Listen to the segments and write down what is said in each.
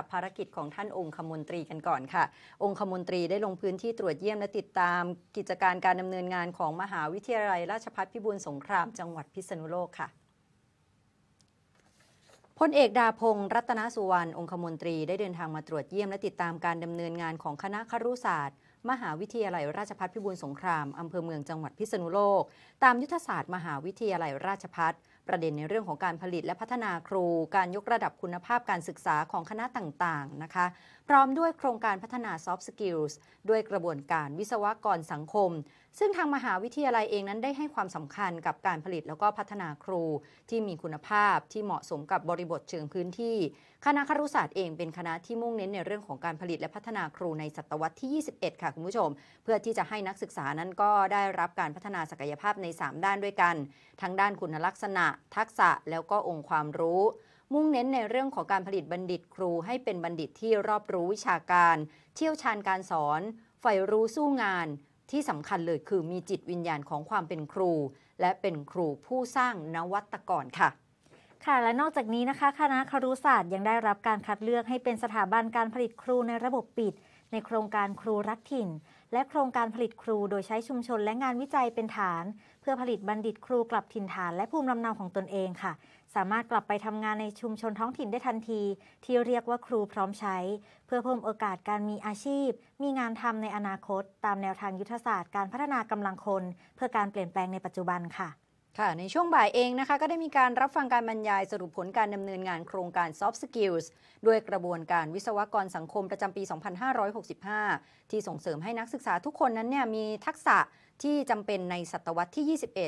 ับภารกิจของท่านองคมนตรีกันก่อนค่ะ องคมนตรีได้ลงพื้นที่ตรวจเยี่ยมและติดตามกิจการการดำเนินงานของมหาวิทยาลัย ราชภัฏพิบูลสงครามจังหวัดพิษณุโลกค่ะ พลเอกดาพงศ์รัตนสุวรรณองคมนตรีได้เดินทางมาตรวจเยี่ยมและติดตามการดำเนินงานของคณะครุศาสตร์ มหาวิทยาลัยราชภัฏพิบูลสงครามอำเภอเมืองจังหวัดพิษณุโลก ตามยุทธศาสตร์มหาวิทยาลัยราชภัฏประเด็นในเรื่องของการผลิตและพัฒนาครู การยกระดับคุณภาพการศึกษาของคณะต่างๆนะคะ พร้อมด้วยโครงการพัฒนา soft skills ด้วยกระบวนการวิศวกรสังคม ซึ่งทางมหาวิทยาลัยเองนั้นได้ให้ความสำคัญกับการผลิตแล้วก็พัฒนาครูที่มีคุณภาพที่เหมาะสมกับบริบทเชิงพื้นที่ คณะครุศาสตร์เองเป็นคณะที่มุ่งเน้นในเรื่องของการผลิตและพัฒนาครูในศตวรรษที่ 21ค่ะคุณผู้ชม เพื่อที่จะให้นักศึกษานั้นก็ได้รับการพัฒนาศักยภาพใน 3 ด้านด้วยกันทั้งด้านคุณลักษณะทักษะแล้วก็องค์ความรู้ มุ่งเน้นในเรื่องของการผลิตบัณฑิตครูให้เป็นบัณฑิตที่รอบรู้วิชาการ เชี่ยวชาญการสอนใฝ่รู้สู้งาน ที่สำคัญเลยคือมีจิตวิญญาณของความเป็นครู และเป็นครูผู้สร้างนวัตกรค่ะค่ะและนอกจากนี้นะคะคณะครุศาสตร์ ยังได้รับการคัดเลือกให้เป็นสถาบันการผลิตครูในระบบปิด ในโครงการครูรักถิ่น และโครงการผลิตครูโดยใช้ชุมชนและงานวิจัยเป็นฐาน เพื่อผลิตบัณฑิตครูกลับถิ่นฐานและภูมิลำเนาของตนเองค่ะ สามารถกลับไปทำงานในชุมชนท้องถิ่นได้ทันที ที่เรียกว่าครูพร้อมใช้ เพื่อเพิ่มโอกาสการมีอาชีพ มีงานทำในอนาคต ตามแนวทางยุทธศาสตร์การพัฒนากำลังคน เพื่อการเปลี่ยนแปลงในปัจจุบันค่ะค่ะในช่วงบ่ายเองนะคะก็ได้มีการรับฟังการบรรยายสรุปผลการดำเนินงานโครงการ Soft Skills ด้วยกระบวนการวิศวกรสังคมประจำปี 2565 ที่ส่งเสริมให้นักศึกษาทุกคนนั้นเนี่ยมีทักษะที่จำเป็นในศตวรรษที่ 21เ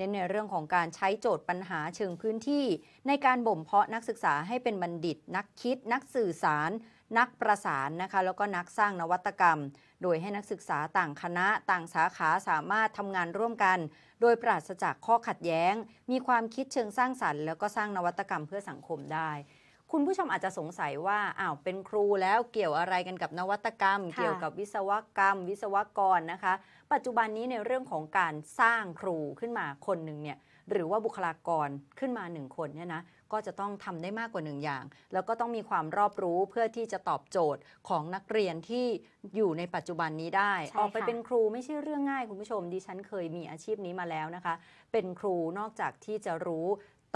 น้นในเรื่องของการใช้โจทย์ปัญหาเชิงพื้นที่ ในการบ่มเพาะนักศึกษาให้เป็นบัณฑิต นักคิดนักสื่อสารนักประสานนะคะแล้วก็นักสร้างนวัตกรรม โดยให้นักศึกษาต่างคณะต่างสาขาสามารถทำงานร่วมกัน โดยปราศจากข้อขัดแย้ง มีความคิดเชิงสร้างสรรค์แล้วก็สร้างนวัตกรรมเพื่อสังคมได้ คุณผู้ชมอาจจะสงสัยว่าอ้าวเป็นครูแล้วเกี่ยวอะไรกันกับนวัตกรรม เกี่ยวกับวิศวกรรม วิศวกรนะคะ ปัจจุบันนี้ในเรื่องของการสร้างครูขึ้นมาคนหนึ่งเนี่ยหรือว่าบุคลากรขึ้นมาหนึ่งคนเนี่ยนะก็จะต้องทำได้มากกว่าหนึ่งอย่าง แล้วก็ต้องมีความรอบรู้เพื่อที่จะตอบโจทย์ของนักเรียนที่อยู่ในปัจจุบันนี้ได้ ออกไปเป็นครูไม่ใช่เรื่องง่ายคุณผู้ชมดิฉันเคยมีอาชีพนี้มาแล้วนะคะ เป็นครูนอกจากที่จะรู้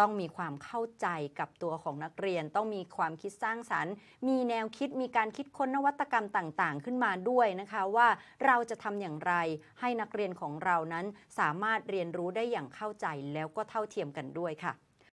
ต้องมีความเข้าใจกับตัวของนักเรียน ต้องมีความคิดสร้างสรรค์ มีแนวคิดมีการคิดค้นนวัตกรรมต่างๆ ขึ้นมาด้วยนะคะว่าเราจะทำอย่างไรให้นักเรียนของเรานั้นสามารถเรียนรู้ได้อย่างเข้าใจแล้วก็เท่าเทียมกันด้วยค่ะ